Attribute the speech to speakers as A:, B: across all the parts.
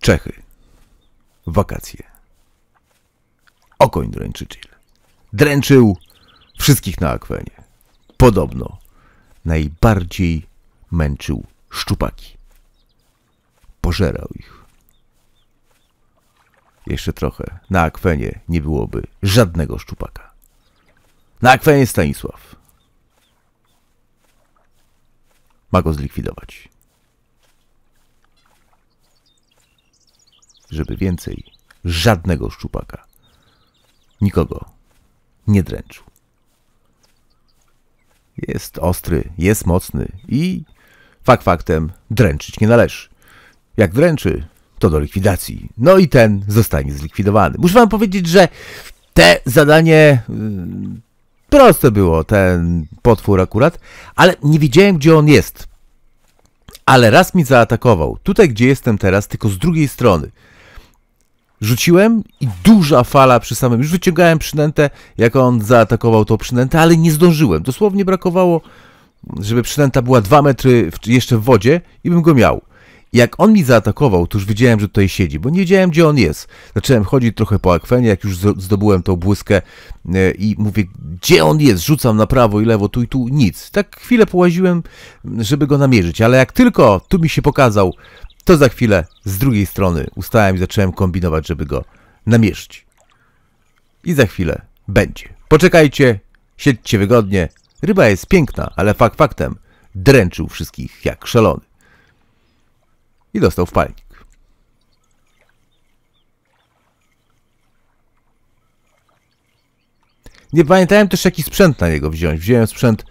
A: Czechy. Wakacje. Okoń dręczy Jill. Dręczył wszystkich na akwenie. Podobno najbardziej męczył szczupaki. Pożerał ich. Jeszcze trochę. Na akwenie nie byłoby żadnego szczupaka. Na akwenie Stanisław. Ma go zlikwidować. żeby więcej żadnego szczupaka, nikogo nie dręczył. Jest ostry, jest mocny i fakt faktem dręczyć nie należy. Jak dręczy, to do likwidacji. No i ten zostanie zlikwidowany. Muszę wam powiedzieć, że te zadanie mm, proste było, ten potwór akurat, ale nie wiedziałem, gdzie on jest. Ale raz mi zaatakował, tutaj gdzie jestem teraz, tylko z drugiej strony. Rzuciłem i duża fala przy samym. Już wyciągałem przynętę, jak on zaatakował tą przynętę, ale nie zdążyłem. Dosłownie brakowało, żeby przynęta była 2 metry w, jeszcze w wodzie i bym go miał. Jak on mi zaatakował, to już wiedziałem, że tutaj siedzi, bo nie wiedziałem, gdzie on jest. Zacząłem chodzić trochę po akwenie, jak już zdobyłem tą błyskę e, i mówię, gdzie on jest? Rzucam na prawo i lewo, tu i tu, nic. Tak chwilę połaziłem, żeby go namierzyć, ale jak tylko tu mi się pokazał to za chwilę z drugiej strony ustałem i zacząłem kombinować, żeby go namierzyć. I za chwilę będzie. Poczekajcie, siedźcie wygodnie. Ryba jest piękna, ale fakt faktem dręczył wszystkich jak szalony. I dostał wpalnik. Nie pamiętałem też, jaki sprzęt na niego wziąć. Wziąłem sprzęt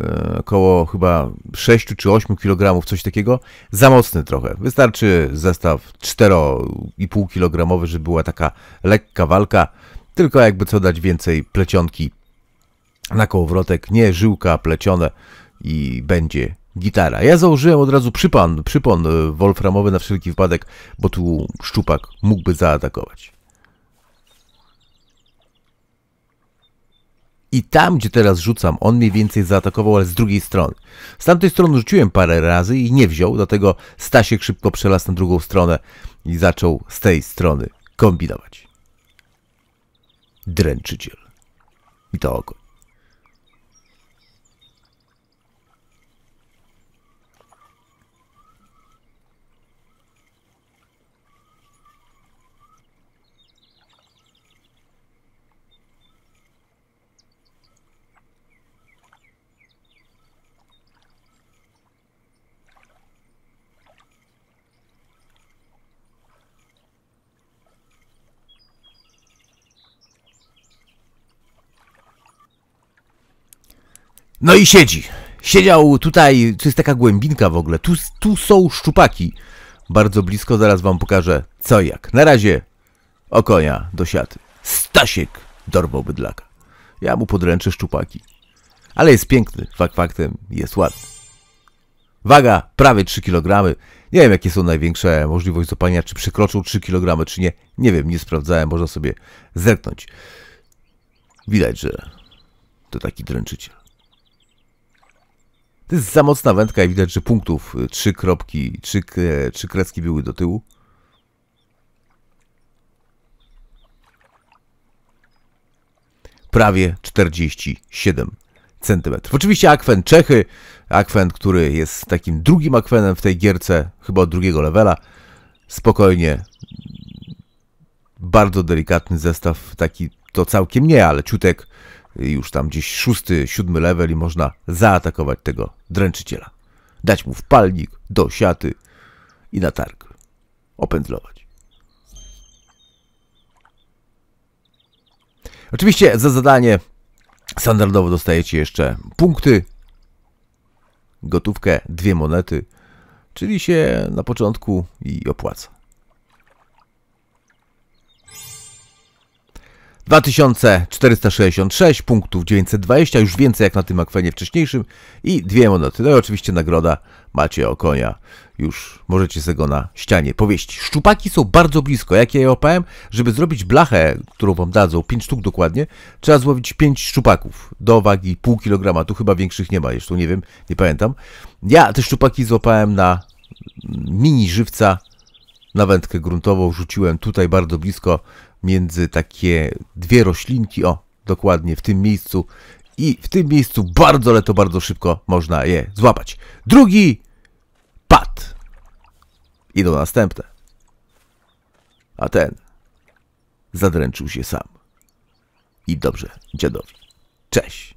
A: E, około chyba 6 czy 8 kg, coś takiego, za mocny trochę. Wystarczy zestaw 4,5 kg, żeby była taka lekka walka, tylko jakby co dać więcej plecionki na kołowrotek, nie żyłka plecione i będzie gitara. Ja założyłem od razu przypon, przypon e, wolframowy na wszelki wypadek, bo tu szczupak mógłby zaatakować. I tam, gdzie teraz rzucam, on mniej więcej zaatakował, ale z drugiej strony. Z tamtej strony rzuciłem parę razy i nie wziął, dlatego Stasiek szybko przelazł na drugą stronę i zaczął z tej strony kombinować. Dręczyciel. I to ogoń. No i siedzi. Siedział tutaj, to jest taka głębinka w ogóle, tu, tu są szczupaki. Bardzo blisko, zaraz wam pokażę co jak. Na razie okonia, do siaty. Stasiek dorwał bydlaka. Ja mu podręczę szczupaki. Ale jest piękny, fakt faktem, jest ładny. Waga prawie 3 kg. Nie wiem, jakie są największe możliwości zapalenia, czy przekroczą 3 kg, czy nie. Nie wiem, nie sprawdzałem, można sobie zerknąć. Widać, że to taki dręczyciel. To jest za mocna wędka i widać, że punktów y, trzy kropki, trzy, trzy kreski były do tyłu. Prawie 47 cm. Oczywiście akwen Czechy, akwen, który jest takim drugim akwenem w tej gierce, chyba od drugiego levela. Spokojnie, bardzo delikatny zestaw, taki to całkiem nie, ale ciutek y, już tam gdzieś szósty, siódmy level i można zaatakować tego dręczyciela. Dać mu wpalnik do siaty i na targ. Opędzlować. Oczywiście za zadanie standardowo dostajecie jeszcze punkty, gotówkę, dwie monety, czyli się na początku i opłaca. 2466 punktów, 920, już więcej jak na tym akwenie wcześniejszym i dwie monety. No i oczywiście nagroda macie o konia. Już możecie sobie go na ścianie powieść. Szczupaki są bardzo blisko. Jak ja je opałem, żeby zrobić blachę, którą wam dadzą, 5 sztuk dokładnie, trzeba złowić 5 szczupaków do wagi pół kilograma. Tu chyba większych nie ma, jeszcze nie wiem, nie pamiętam. Ja te szczupaki złapałem na mini żywca na wędkę gruntową, rzuciłem tutaj bardzo blisko między takie dwie roślinki, o, dokładnie w tym miejscu. I w tym miejscu bardzo, ale to bardzo szybko można je złapać. Drugi pad. Idą następne. A ten zadręczył się sam. I dobrze, dziadowi. Cześć.